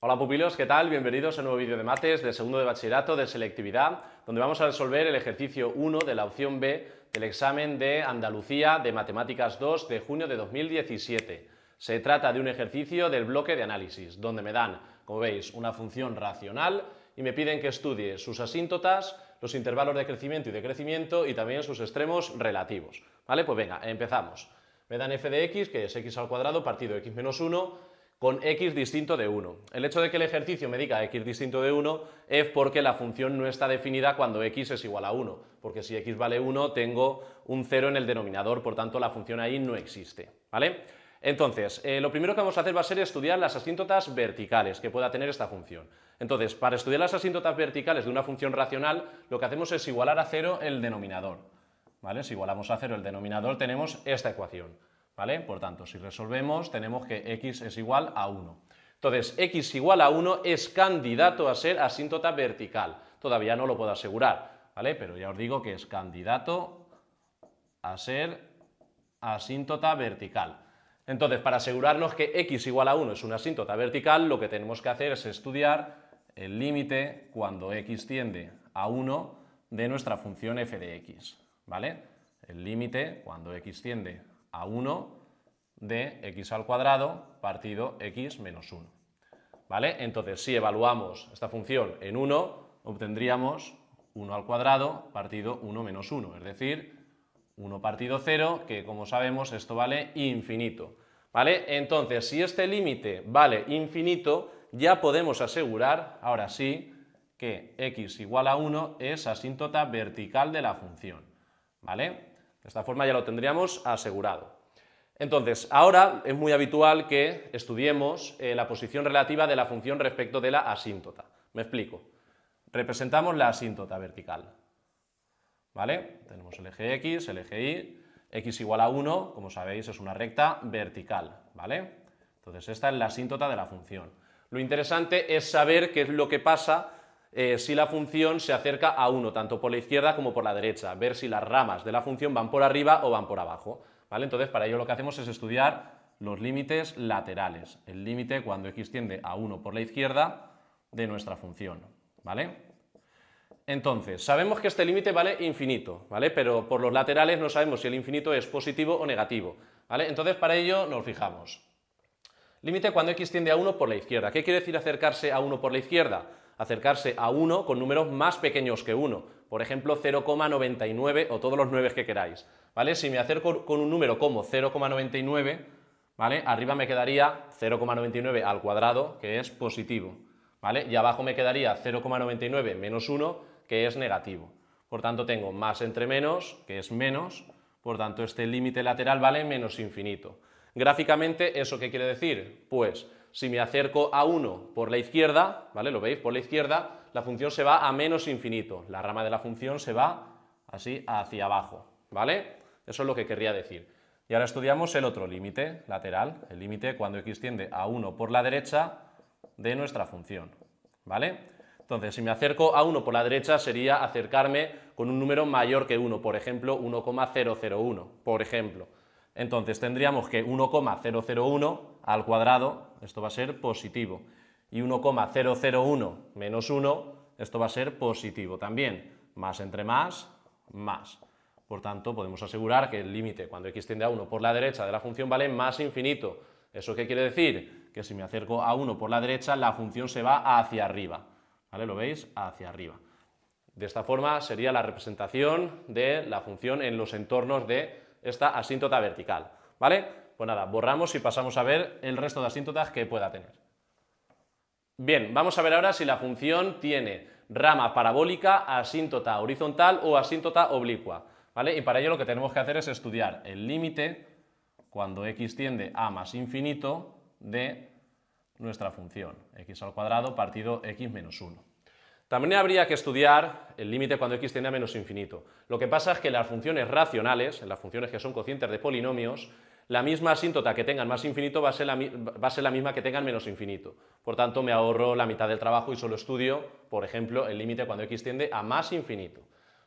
Hola pupilos, ¿qué tal? Bienvenidos a un nuevo vídeo de mates del segundo de bachillerato de selectividad, donde vamos a resolver el ejercicio 1 de la opción B del examen de Andalucía de Matemáticas 2 de junio de 2017. Se trata de un ejercicio del bloque de análisis, donde me dan, como veis, una función racional y me piden que estudie sus asíntotas, los intervalos de crecimiento y de crecimiento y también sus extremos relativos. ¿Vale? Pues venga, empezamos. Me dan f de x, que es x al cuadrado partido x menos 1, con x distinto de 1. El hecho de que el ejercicio me diga x distinto de 1 es porque la función no está definida cuando x es igual a 1, porque si x vale 1 tengo un 0 en el denominador, por tanto la función ahí no existe. ¿Vale? Entonces, eh, lo primero que vamos a hacer va a ser estudiar las asíntotas verticales que pueda tener esta función. Entonces, para estudiar las asíntotas verticales de una función racional, lo que hacemos es igualar a cero el denominador. Si igualamos a cero el denominador, tenemos esta ecuación. ¿vale? Por tanto, si resolvemos, tenemos que x es igual a 1. Entonces, x igual a 1 es candidato a ser asíntota vertical. Todavía no lo puedo asegurar, ¿vale? Pero ya os digo que es candidato a ser asíntota vertical. Entonces, para asegurarnos que x igual a 1 es una asíntota vertical, lo que tenemos que hacer es estudiar el límite cuando x tiende a 1 de nuestra función f de x, ¿vale? El límite cuando x tiende a 1 de x al cuadrado partido x menos 1, ¿vale? Entonces, si evaluamos esta función en 1, obtendríamos 1 al cuadrado partido 1 menos 1, es decir, 1 partido 0, que como sabemos esto vale infinito. ¿Vale? Entonces, si este límite vale infinito, ya podemos asegurar, ahora sí, que x igual a 1 es asíntota vertical de la función. ¿Vale? De esta forma ya lo tendríamos asegurado. Entonces, ahora es muy habitual que estudiemos eh, la posición relativa de la función respecto de la asíntota. Me explico. Representamos la asíntota vertical. ¿vale? Tenemos el eje X, el eje Y, X igual a 1, como sabéis, es una recta vertical, ¿vale? Entonces esta es la asíntota de la función. Lo interesante es saber qué es lo que pasa eh, si la función se acerca a 1, tanto por la izquierda como por la derecha, ver si las ramas de la función van por arriba o van por abajo, ¿vale? Entonces para ello lo que hacemos es estudiar los límites laterales, el límite cuando x tiende a 1 por la izquierda de nuestra función, ¿vale? Entonces, sabemos que este límite vale infinito, ¿vale? Pero por los laterales no sabemos si el infinito es positivo o negativo, ¿vale? Entonces, para ello nos fijamos. Límite cuando x tiende a 1 por la izquierda. ¿Qué quiere decir acercarse a 1 por la izquierda? Acercarse a 1 con números más pequeños que 1, por ejemplo 0,99 o todos los 9 que queráis, ¿vale? Si me acerco con un número como 0,99, ¿vale? Arriba me quedaría 0,99 al cuadrado, que es positivo, ¿vale? Y abajo me quedaría 0,99 menos 1, que es negativo. Por tanto, tengo más entre menos, que es menos, por tanto, este límite lateral vale menos infinito. Gráficamente, ¿eso qué quiere decir? Pues, si me acerco a 1 por la izquierda, ¿vale? ¿Lo veis? Por la izquierda, la función se va a menos infinito. La rama de la función se va así hacia abajo, ¿vale? Eso es lo que querría decir. Y ahora estudiamos el otro límite lateral, el límite cuando x tiende a 1 por la derecha de nuestra función, ¿vale? Entonces, si me acerco a 1 por la derecha sería acercarme con un número mayor que 1, por ejemplo 1,001, por ejemplo. Entonces tendríamos que 1,001 al cuadrado, esto va a ser positivo, y 1,001 menos 1, esto va a ser positivo también, más entre más, más. Por tanto, podemos asegurar que el límite cuando x tiende a 1 por la derecha de la función vale más infinito. ¿Eso qué quiere decir? Que si me acerco a 1 por la derecha, la función se va hacia arriba. Lo veis hacia arriba. De esta forma sería la representación de la función en los entornos de esta asíntota vertical, ¿vale? Pues nada, borramos y pasamos a ver el resto de asíntotas que pueda tener. Bien, vamos a ver ahora si la función tiene rama parabólica, asíntota horizontal o asíntota oblicua, ¿vale? Y para ello lo que tenemos que hacer es estudiar el límite cuando x tiende a más infinito de nuestra función, x al cuadrado partido x menos 1. También habría que estudiar el límite cuando x tiende a menos infinito. Lo que pasa es que las funciones racionales, en las funciones que son cocientes de polinomios, la misma asíntota que tengan más infinito va a, ser la, misma que tengan menos infinito. Por tanto, me ahorro la mitad del trabajo y solo estudio, por ejemplo, el límite cuando x tiende a más infinito.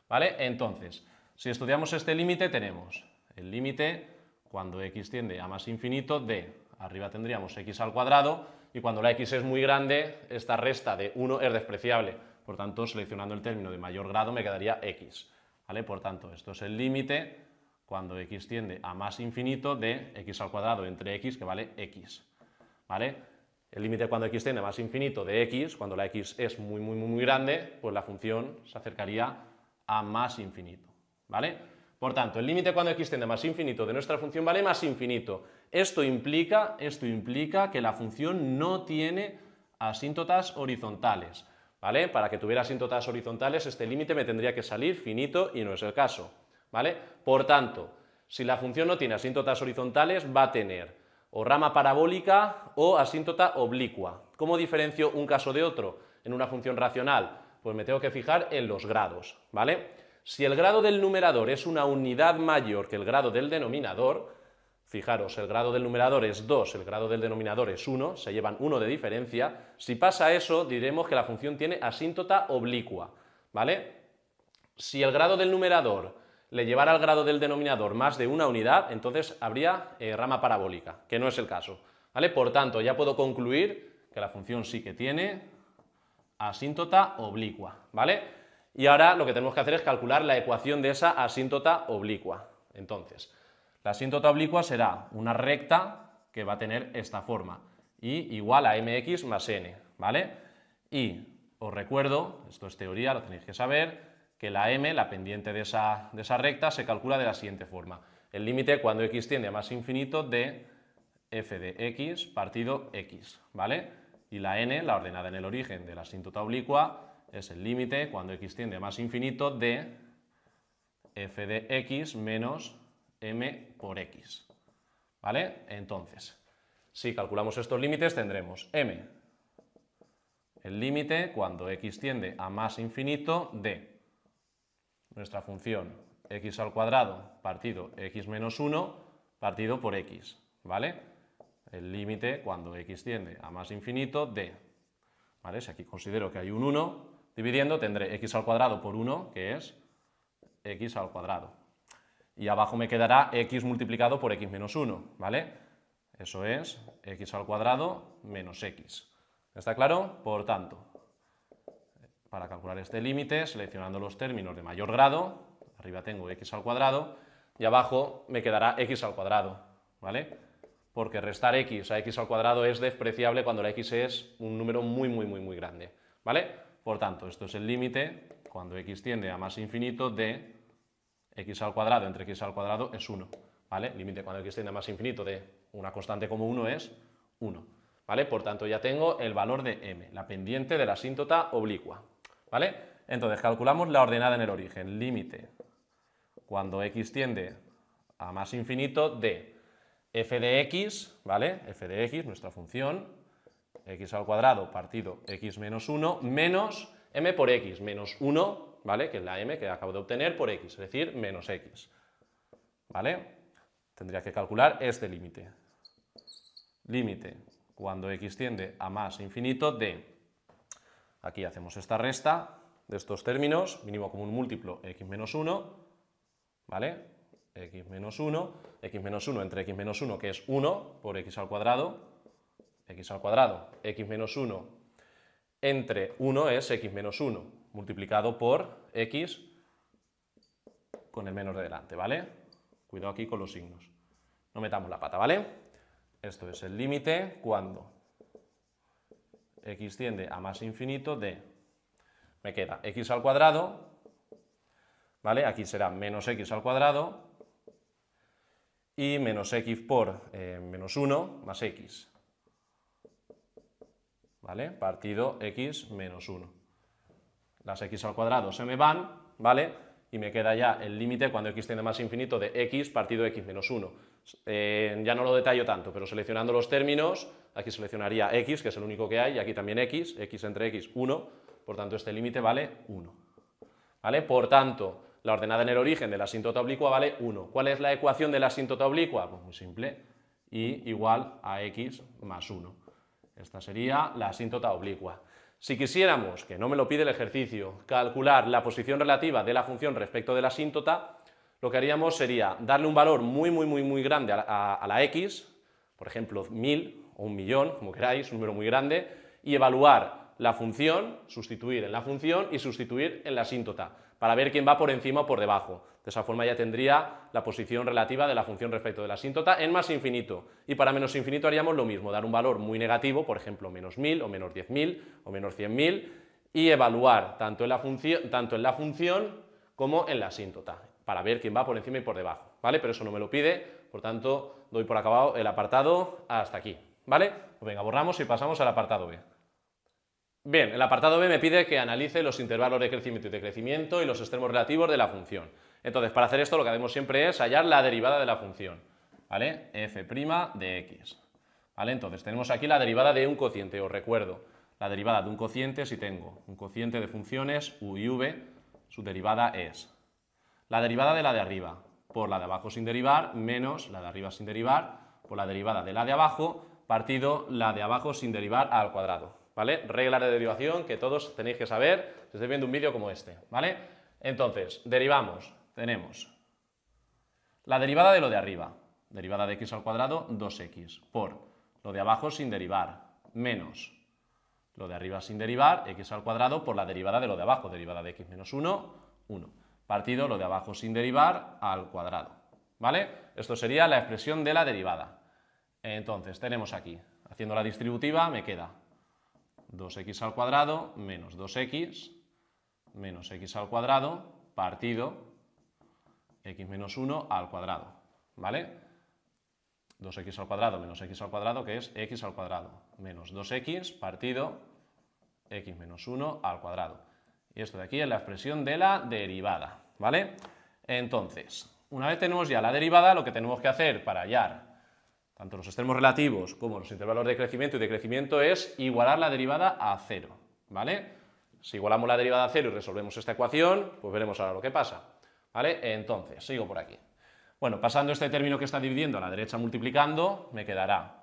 ¿Vale? Entonces, si estudiamos este límite, tenemos el límite cuando x tiende a más infinito de, arriba tendríamos x al cuadrado, y cuando la x es muy grande, esta resta de 1 es despreciable. Por tanto, seleccionando el término de mayor grado me quedaría x. ¿vale? Por tanto, esto es el límite cuando x tiende a más infinito de x al cuadrado entre x, que vale x. ¿vale? El límite cuando x tiende a más infinito de x, cuando la x es muy, muy, muy, muy grande, pues la función se acercaría a más infinito. ¿Vale? Por tanto, el límite cuando x tiende a más infinito de nuestra función vale más infinito. Esto implica, esto implica que la función no tiene asíntotas horizontales. ¿vale? Para que tuviera asíntotas horizontales, este límite me tendría que salir finito y no es el caso, ¿vale? Por tanto, si la función no tiene asíntotas horizontales, va a tener o rama parabólica o asíntota oblicua. ¿Cómo diferencio un caso de otro en una función racional? Pues me tengo que fijar en los grados, ¿vale? Si el grado del numerador es una unidad mayor que el grado del denominador, Fijaros, el grado del numerador es 2, el grado del denominador es 1, se llevan 1 de diferencia. Si pasa eso, diremos que la función tiene asíntota oblicua, ¿vale? Si el grado del numerador le llevara al grado del denominador más de una unidad, entonces habría eh, rama parabólica, que no es el caso, ¿vale? Por tanto, ya puedo concluir que la función sí que tiene asíntota oblicua, ¿vale? Y ahora lo que tenemos que hacer es calcular la ecuación de esa asíntota oblicua. Entonces, la asíntota oblicua será una recta que va a tener esta forma, y igual a mx más n, ¿vale? Y os recuerdo, esto es teoría, lo tenéis que saber, que la m, la pendiente de esa, de esa recta, se calcula de la siguiente forma. El límite cuando x tiende a más infinito de f de x partido x, ¿vale? Y la n, la ordenada en el origen de la asíntota oblicua, es el límite cuando x tiende a más infinito de f de x menos m por x. ¿Vale? Entonces, si calculamos estos límites tendremos m, el límite cuando x tiende a más infinito de nuestra función x al cuadrado partido x menos 1 partido por x, ¿vale? El límite cuando x tiende a más infinito de, ¿vale? Si aquí considero que hay un 1, dividiendo tendré x al cuadrado por 1, que es x al cuadrado, y abajo me quedará x multiplicado por x menos 1, ¿vale? Eso es x al cuadrado menos x. ¿Está claro? Por tanto, para calcular este límite, seleccionando los términos de mayor grado, arriba tengo x al cuadrado, y abajo me quedará x al cuadrado, ¿vale? Porque restar x a x al cuadrado es despreciable cuando la x es un número muy, muy, muy, muy grande, ¿vale? Por tanto, esto es el límite cuando x tiende a más infinito de x al cuadrado entre x al cuadrado es 1, ¿vale? Límite cuando x tiende a más infinito de una constante como 1 es 1, ¿vale? Por tanto, ya tengo el valor de m, la pendiente de la asíntota oblicua, ¿vale? Entonces, calculamos la ordenada en el origen, límite cuando x tiende a más infinito de f de x, ¿vale? f de x, nuestra función, x al cuadrado partido x menos 1, menos m por x, menos 1 ¿vale? Que es la m que acabo de obtener por x, es decir, menos x. ¿Vale? Tendría que calcular este límite. Límite cuando x tiende a más infinito de... Aquí hacemos esta resta de estos términos, mínimo común múltiplo x menos 1, ¿vale? x menos 1, x menos 1 entre x menos 1 que es 1 por x al cuadrado, x al cuadrado, x menos 1 entre 1 es x menos 1, multiplicado por x con el menos de delante, ¿vale? Cuidado aquí con los signos. No metamos la pata, ¿vale? Esto es el límite cuando x tiende a más infinito de... Me queda x al cuadrado, ¿vale? Aquí será menos x al cuadrado y menos x por eh, menos 1 más x, ¿vale? Partido x menos 1 las x al cuadrado se me van, ¿vale? Y me queda ya el límite cuando x tiende más infinito de x partido x menos 1. Eh, ya no lo detallo tanto, pero seleccionando los términos, aquí seleccionaría x, que es el único que hay, y aquí también x, x entre x, 1, por tanto este límite vale 1. ¿Vale? Por tanto, la ordenada en el origen de la asíntota oblicua vale 1. ¿Cuál es la ecuación de la asíntota oblicua? Pues muy simple, y igual a x más 1. Esta sería la asíntota oblicua. Si quisiéramos, que no me lo pide el ejercicio, calcular la posición relativa de la función respecto de la asíntota, lo que haríamos sería darle un valor muy, muy, muy, muy grande a la, x, por ejemplo, 1000 o un millón, como queráis, un número muy grande, y evaluar la función, sustituir en la función y sustituir en la asíntota para ver quién va por encima o por debajo. De esa forma ya tendría la posición relativa de la función respecto de la asíntota en más infinito. Y para menos infinito haríamos lo mismo, dar un valor muy negativo, por ejemplo, menos 1000 o menos 10.000 o menos 100.000, y evaluar tanto en, la tanto en la función como en la asíntota, para ver quién va por encima y por debajo. ¿vale? Pero eso no me lo pide, por tanto, doy por acabado el apartado hasta aquí. ¿vale? Pues venga, borramos y pasamos al apartado B. Bien, el apartado B me pide que analice los intervalos de crecimiento y decrecimiento y los extremos relativos de la función. Entonces, para hacer esto lo que hacemos siempre es hallar la derivada de la función, ¿vale? f' de x. ¿Vale? Entonces, tenemos aquí la derivada de un cociente, os recuerdo, la derivada de un cociente si tengo un cociente de funciones u y v, su derivada es la derivada de la de arriba por la de abajo sin derivar menos la de arriba sin derivar por la derivada de la de abajo partido la de abajo sin derivar al cuadrado. ¿vale? de derivación que todos tenéis que saber si viendo un vídeo como este, ¿vale? Entonces, derivamos, tenemos la derivada de lo de arriba, derivada de x al cuadrado, 2x, por lo de abajo sin derivar, menos lo de arriba sin derivar, x al cuadrado, por la derivada de lo de abajo, derivada de x menos 1, 1, partido lo de abajo sin derivar al cuadrado, ¿vale? Esto sería la expresión de la derivada. Entonces, tenemos aquí, haciendo la distributiva, me queda 2x al cuadrado menos 2x menos x al cuadrado partido x menos 1 al cuadrado, ¿vale? 2x al cuadrado menos x al cuadrado, que es x al cuadrado, menos 2x partido x menos 1 al cuadrado. Y esto de aquí es la expresión de la derivada, ¿vale? Entonces, una vez tenemos ya la derivada, lo que tenemos que hacer para hallar tanto los extremos relativos como los intervalos de crecimiento y de crecimiento es igualar la derivada a cero. ¿vale? Si igualamos la derivada a cero y resolvemos esta ecuación, pues veremos ahora lo que pasa. ¿vale? Entonces, sigo por aquí. Bueno, pasando este término que está dividiendo a la derecha multiplicando, me quedará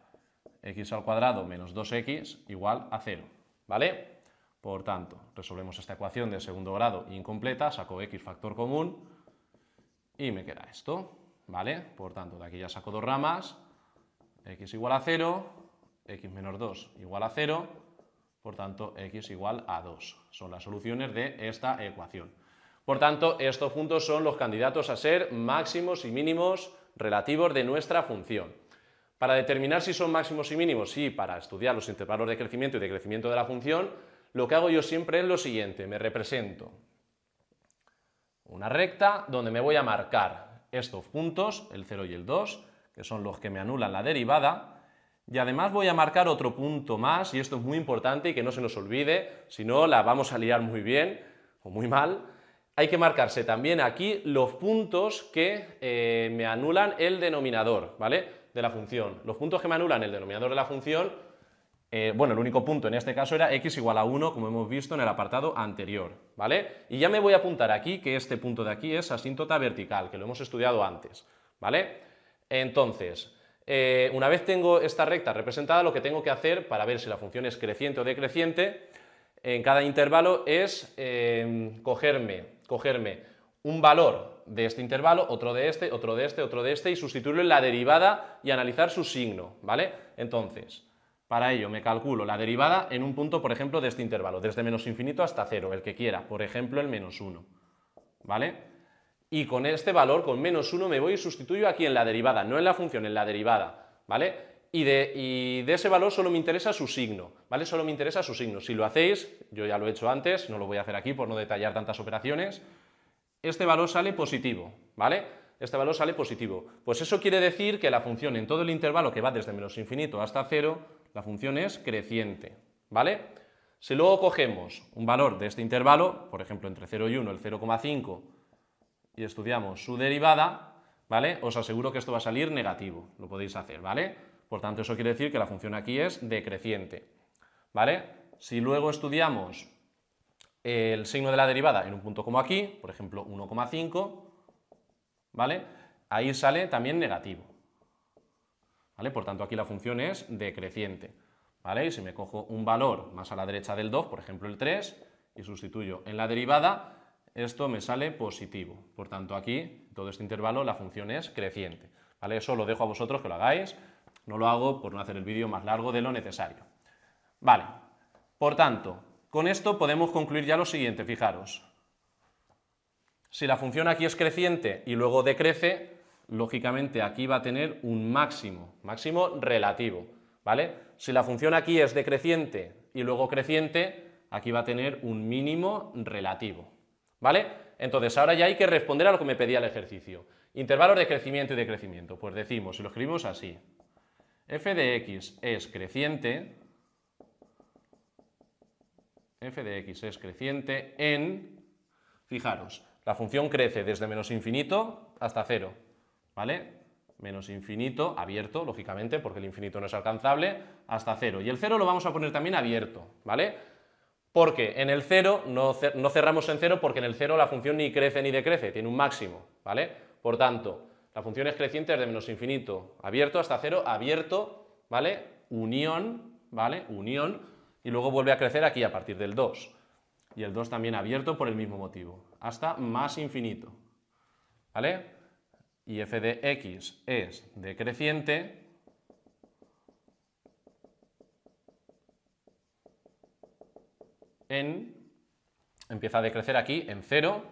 x al cuadrado menos 2x igual a cero. ¿vale? Por tanto, resolvemos esta ecuación de segundo grado incompleta, saco x factor común y me queda esto. ¿vale? Por tanto, de aquí ya saco dos ramas x igual a 0, x menos 2 igual a 0, por tanto, x igual a 2. Son las soluciones de esta ecuación. Por tanto, estos puntos son los candidatos a ser máximos y mínimos relativos de nuestra función. Para determinar si son máximos y mínimos y para estudiar los intervalos de crecimiento y de crecimiento de la función, lo que hago yo siempre es lo siguiente, me represento una recta donde me voy a marcar estos puntos, el 0 y el 2, que son los que me anulan la derivada. Y además voy a marcar otro punto más, y esto es muy importante y que no se nos olvide, si no la vamos a liar muy bien o muy mal. Hay que marcarse también aquí los puntos que eh, me anulan el denominador, ¿vale? De la función. Los puntos que me anulan el denominador de la función, eh, bueno, el único punto en este caso era x igual a 1, como hemos visto en el apartado anterior, ¿vale? Y ya me voy a apuntar aquí que este punto de aquí es asíntota vertical, que lo hemos estudiado antes, ¿vale? Entonces, eh, una vez tengo esta recta representada, lo que tengo que hacer para ver si la función es creciente o decreciente en cada intervalo es em, cogerme, cogerme un valor de este intervalo, otro de este, otro de este, otro de este y sustituirlo en la derivada y analizar su signo, ¿vale? Entonces, para ello me calculo la derivada en un punto, por ejemplo, de este intervalo, desde menos infinito hasta cero, el que quiera, por ejemplo, el menos uno ¿vale? y con este valor, con menos 1, me voy y sustituyo aquí en la derivada, no en la función, en la derivada, ¿vale? Y de, ese valor solo me interesa su signo, ¿vale? Solo me interesa su signo. Si lo hacéis, yo ya lo he hecho antes, no lo voy a hacer aquí por no detallar tantas operaciones, este valor sale positivo, ¿vale? Este valor sale positivo. Pues eso quiere decir que la función en todo el intervalo que va desde menos infinito hasta cero, la función es creciente, ¿vale? Si luego cogemos un valor de este intervalo, por ejemplo entre 0 y 1, el 0,5, y estudiamos su derivada, ¿vale? Os aseguro que esto va a salir negativo, lo podéis hacer, ¿vale? Por tanto, eso quiere decir que la función aquí es decreciente, ¿vale? Si luego estudiamos el signo de la derivada en un punto como aquí, por ejemplo 1,5, ¿vale? Ahí sale también negativo, ¿vale? Por tanto, aquí la función es decreciente, ¿vale? Y si me cojo un valor más a la derecha del 2, por ejemplo el 3, y sustituyo en la derivada, esto me sale positivo. Por tanto, aquí, todo este intervalo, la función es creciente. ¿vale? Eso lo dejo a vosotros que lo hagáis, no lo hago por no hacer el vídeo más largo de lo necesario. Vale, por tanto, con esto podemos concluir ya lo siguiente, fijaros. Si la función aquí es creciente y luego decrece, lógicamente aquí va a tener un máximo, máximo relativo, ¿vale? Si la función aquí es decreciente y luego creciente, aquí va a tener un mínimo relativo, ¿Vale? Entonces, ahora ya hay que responder a lo que me pedía el ejercicio. Intervalos de crecimiento y de crecimiento. Pues decimos, y lo escribimos así. f de x es creciente, f de x es creciente en, fijaros, la función crece desde menos infinito hasta cero, ¿vale? Menos infinito, abierto, lógicamente, porque el infinito no es alcanzable, hasta cero. Y el cero lo vamos a poner también abierto, ¿vale? Porque en el 0 no, cerramos en 0 porque en el 0 la función ni crece ni decrece, tiene un máximo, ¿vale? Por tanto, la función es creciente desde menos infinito, abierto hasta 0, abierto, ¿vale? Unión, ¿vale? Unión, y luego vuelve a crecer aquí a partir del 2. Y el 2 también abierto por el mismo motivo, hasta más infinito, ¿vale? Y f de x es decreciente en, empieza a decrecer aquí en 0,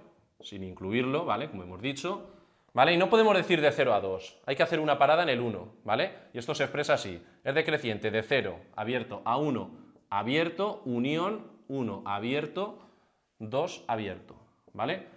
sin incluirlo, ¿vale? Como hemos dicho, ¿vale? Y no podemos decir de 0 a 2, hay que hacer una parada en el 1, ¿vale? Y esto se expresa así, es decreciente de 0 abierto a 1 abierto, unión 1 abierto, 2 abierto, ¿vale?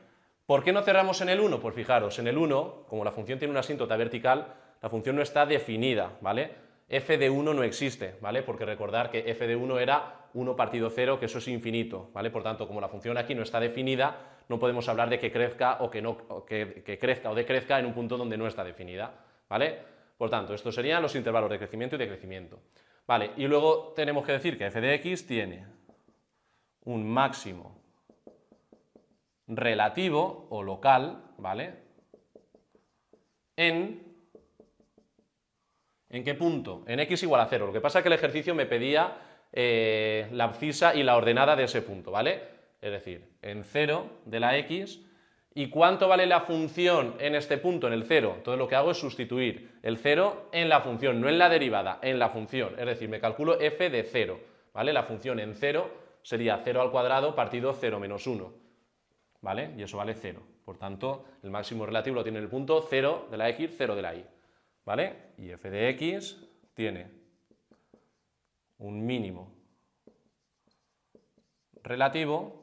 ¿Por qué no cerramos en el 1? Pues fijaros, en el 1, como la función tiene una asíntota vertical, la función no está definida, ¿vale? f de 1 no existe, ¿vale? Porque recordar que f de 1 era 1 partido 0, que eso es infinito, ¿vale? Por tanto, como la función aquí no está definida, no podemos hablar de que crezca o que, no, que, crezca o decrezca en un punto donde no está definida, ¿vale? Por tanto, estos serían los intervalos de crecimiento y decrecimiento. Vale, y luego tenemos que decir que f de x tiene un máximo relativo o local, ¿vale? En ¿En qué punto? En x igual a 0. Lo que pasa es que el ejercicio me pedía eh, la abscisa y la ordenada de ese punto, ¿vale? Es decir, en 0 de la x. ¿Y cuánto vale la función en este punto, en el 0? Entonces lo que hago es sustituir el 0 en la función, no en la derivada, en la función. Es decir, me calculo f de 0, ¿vale? La función en 0 sería 0 al cuadrado partido 0 menos 1, ¿vale? Y eso vale 0. Por tanto, el máximo relativo lo tiene en el punto 0 de la x, 0 de la y, ¿vale? Y f de x tiene un mínimo relativo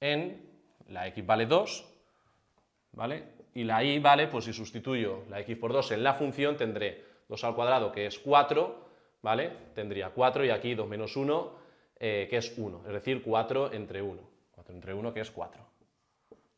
en la x vale 2, ¿vale? Y la y vale, pues si sustituyo la x por 2 en la función, tendré 2 al cuadrado, que es 4, ¿vale? Tendría 4 y aquí 2 menos 1, eh, que es 1, es decir, 4 entre 1. 4 entre 1, que es 4.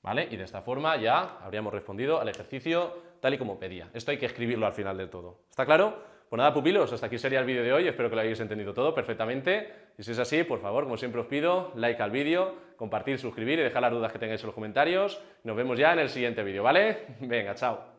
¿Vale? Y de esta forma ya habríamos respondido al ejercicio tal y como pedía. Esto hay que escribirlo al final de todo. ¿Está claro? Pues nada, pupilos, hasta aquí sería el vídeo de hoy, espero que lo hayáis entendido todo perfectamente. Y si es así, por favor, como siempre os pido, like al vídeo, compartir, suscribir y dejar las dudas que tengáis en los comentarios. Nos vemos ya en el siguiente vídeo, ¿vale? Venga, chao.